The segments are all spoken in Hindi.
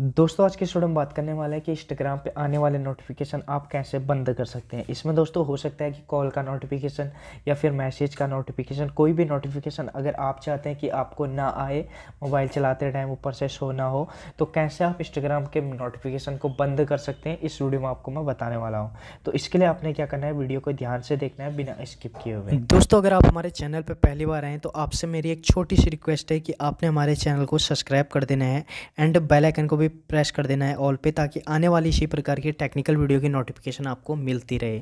दोस्तों आज के स्टूडेंट में बात करने वाला है कि इंस्टाग्राम पे आने वाले नोटिफिकेशन आप कैसे बंद कर सकते हैं इसमें दोस्तों हो सकता है कि कॉल का नोटिफिकेशन या फिर मैसेज का नोटिफिकेशन कोई भी नोटिफिकेशन अगर आप चाहते हैं कि आपको ना आए मोबाइल चलाते टाइम ऊपर से शो ना हो तो कैसे आप इंस्टाग्राम के नोटिफिकेशन को बंद कर सकते हैं इस वीडियो में आपको मैं बताने वाला हूँ तो इसके लिए आपने क्या करना है वीडियो को ध्यान से देखना है बिना स्किप किए हुए दोस्तों अगर आप हमारे चैनल पर पहली बार आएँ तो आपसे मेरी एक छोटी सी रिक्वेस्ट है कि आपने हमारे चैनल को सब्सक्राइब कर देना है एंड बेलाइकन को भी भी प्रेस कर देना है ऑल पे ताकि आने वाली इसी प्रकार की टेक्निकल वीडियो की नोटिफिकेशन आपको मिलती रहे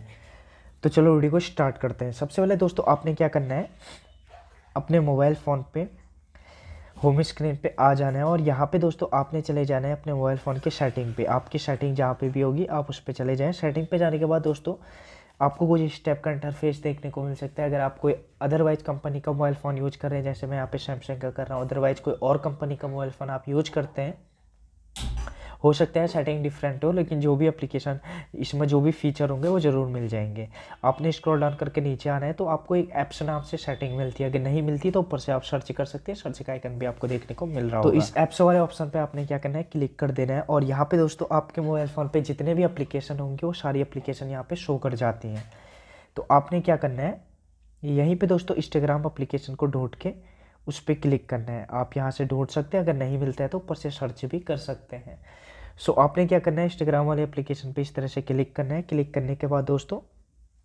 तो चलो वीडियो को स्टार्ट करते हैं सबसे पहले दोस्तों आपने क्या करना है अपने मोबाइल फ़ोन पे होम स्क्रीन पे आ जाना है और यहाँ पे दोस्तों आपने चले जाना है अपने मोबाइल फ़ोन के सेटिंग पे आपकी सेटिंग जहाँ पे भी होगी आप उस पर चले जाएँ सेटिंग पे जाने के बाद दोस्तों आपको कुछ स्टेप का इंटरफेस देखने को मिल सकता है अगर आप कोई अदरवाइज़ कंपनी का मोबाइल फ़ोन यूज कर रहे हैं जैसे मैं यहाँ पे सैमसंग का कर रहा हूँ अदरवाइज़ कोई और कंपनी का मोबाइल फ़ोन आप यूज करते हैं हो सकता है सेटिंग डिफरेंट हो लेकिन जो भी एप्लीकेशन इसमें जो भी फीचर होंगे वो ज़रूर मिल जाएंगे आपने स्क्रॉल डाउन करके नीचे आना है तो आपको एक ऐप्स नाम से सेटिंग मिलती है अगर नहीं मिलती तो ऊपर से आप सर्च कर सकते हैं सर्च का आइकन भी आपको देखने को मिल रहा है तो इस ऐप्स वाले ऑप्शन पर आपने क्या करना है क्लिक कर देना है और यहाँ पर दोस्तों आपके मोबाइल फ़ोन पर जितने भी अप्लीकेशन होंगे वो सारी अप्लीकेशन यहाँ पर शो कर जाती हैं तो आपने क्या करना है यहीं पे दोस्तों इंस्टाग्राम अप्लीकेशन को ढूंढ के उस पर क्लिक करना है आप यहाँ से ढूंढ सकते हैं अगर नहीं मिलता है तो ऊपर से सर्च भी कर सकते हैं सो आपने क्या करना है इंस्टाग्राम वाले एप्लीकेशन पे इस तरह से क्लिक करना है क्लिक करने के बाद दोस्तों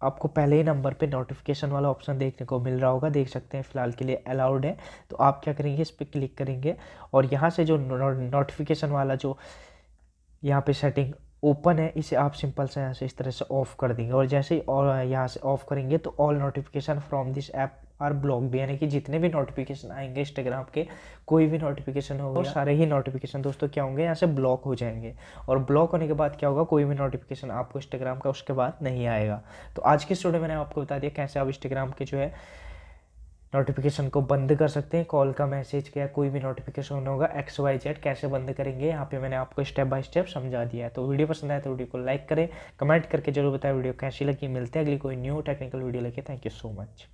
आपको पहले ही नंबर पे नोटिफिकेशन वाला ऑप्शन देखने को मिल रहा होगा देख सकते हैं फ़िलहाल के लिए अलाउड है तो आप क्या करेंगे इस पर क्लिक करेंगे और यहाँ से जो नोटिफिकेशन वाला जो यहाँ पे सेटिंग ओपन है इसे आप सिंपल से यहाँ से इस तरह से ऑफ़ कर देंगे और जैसे ही यहाँ से ऑफ़ करेंगे तो all notification from this app are भी यानी कि जितने भी नोटिफिकेशन आएंगे इंस्टाग्राम के कोई भी नोटिफिकेशन होगा हाँ। सारे ही नोटिफिकेशन दोस्तों क्या होंगे यहाँ से ब्लॉक हो जाएंगे और ब्लॉक होने के बाद क्या होगा कोई भी नोटिफिकेशन आपको इंस्टाग्राम का उसके बाद नहीं आएगा तो आज के स्टूडियो मैंने आपको बता दिया कैसे आप इंस्टाग्राम के जो है नोटिफिकेशन को बंद कर सकते हैं कॉल का मैसेज क्या कोई भी नोटिफिकेशन होगा एक्स वाई जेड कैसे बंद करेंगे यहाँ पे मैंने आपको स्टेप बाय स्टेप समझा दिया है तो वीडियो पसंद आए तो वीडियो को लाइक करें कमेंट करके जरूर बताएं वीडियो कैसी लगी मिलते हैं अगली कोई न्यू टेक्निकल वीडियो लेके थैंक यू सो मच